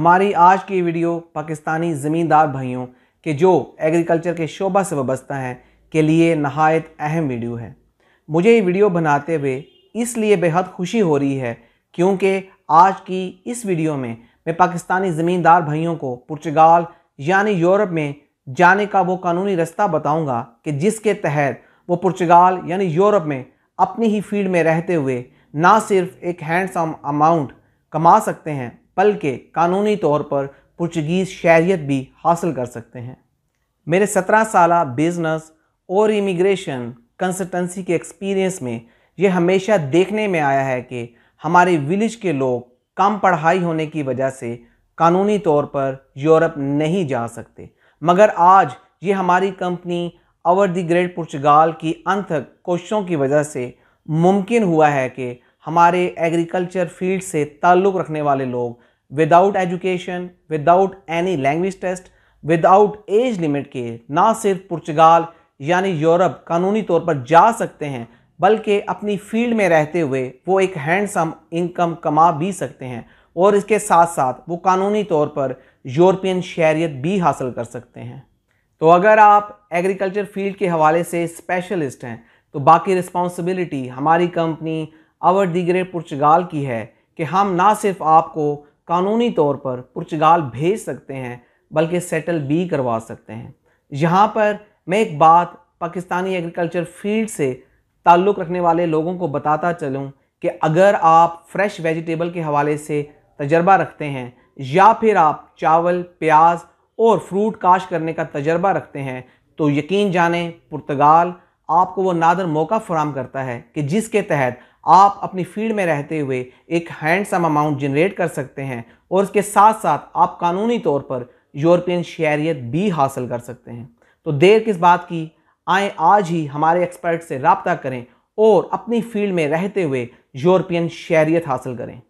हमारी आज की वीडियो पाकिस्तानी ज़मींदार भाइयों के जो एग्रीकल्चर के शोबा से वाबस्ता हैं के लिए नहायत अहम वीडियो है मुझे ये वीडियो बनाते हुए इसलिए बेहद खुशी हो रही है क्योंकि आज की इस वीडियो में मैं पाकिस्तानी ज़मींदार भाइयों को पुर्तगाल यानी यूरोप में जाने का वो कानूनी रास्ता बताऊंगा कि जिसके तहत वो पुर्तगाल यानी यूरोप में अपनी ही फील्ड में रहते हुए ना सिर्फ एक हैंडसम अमाउंट कमा सकते हैं बल्कि कानूनी तौर पर पुर्तगीज़ शहरीत भी हासिल कर सकते हैं मेरे सत्रह साल बिज़नेस और इमिग्रेशन कंसल्टेंसी के एक्सपीरियंस में ये हमेशा देखने में आया है कि हमारे विलेज के लोग कम पढ़ाई होने की वजह से कानूनी तौर पर यूरोप नहीं जा सकते मगर आज ये हमारी कंपनी अवर दी ग्रेट पुर्तगाल की अंथक कोशिशों की वजह से मुमकिन हुआ है कि हमारे एग्रीकल्चर फील्ड से ताल्लुक़ रखने वाले लोग without education without any language test without age limit के ना सिर्फ पुर्तगाल यानी यूरोप कानूनी तौर पर जा सकते हैं बल्कि अपनी फील्ड में रहते हुए वो एक हैंडसम इनकम कमा भी सकते हैं और इसके साथ साथ वो कानूनी तौर पर यूरोपियन शहरीत भी हासिल कर सकते हैं तो अगर आप एग्रीकल्चर फील्ड के हवाले से स्पेशलिस्ट हैं तो बाकी रिस्पॉन्सिबिलिटी हमारी कंपनी अवर दिग्रे पुर्तगाल की है कि हम ना सिर्फ आपको कानूनी तौर पर पुर्तगाल भेज सकते हैं बल्कि सेटल भी करवा सकते हैं यहाँ पर मैं एक बात पाकिस्तानी एग्रीकल्चर फील्ड से ताल्लुक़ रखने वाले लोगों को बताता चलूँ कि अगर आप फ्रेश वेजिटेबल के हवाले से तजर्बा रखते हैं या फिर आप चावल प्याज और फ्रूट काश करने का तजर्बा रखते हैं तो यकीन जाने पुर्तगाल आपको वो नादर मौका फराम करता है कि जिसके तहत आप अपनी फील्ड में रहते हुए एक हैंडसम अमाउंट जनरेट कर सकते हैं और उसके साथ साथ आप कानूनी तौर पर यूरोपियन शहरीत भी हासिल कर सकते हैं तो देर किस बात की आए आज ही हमारे एक्सपर्ट से रबता करें और अपनी फील्ड में रहते हुए यूरोपियन शहरीत हासिल करें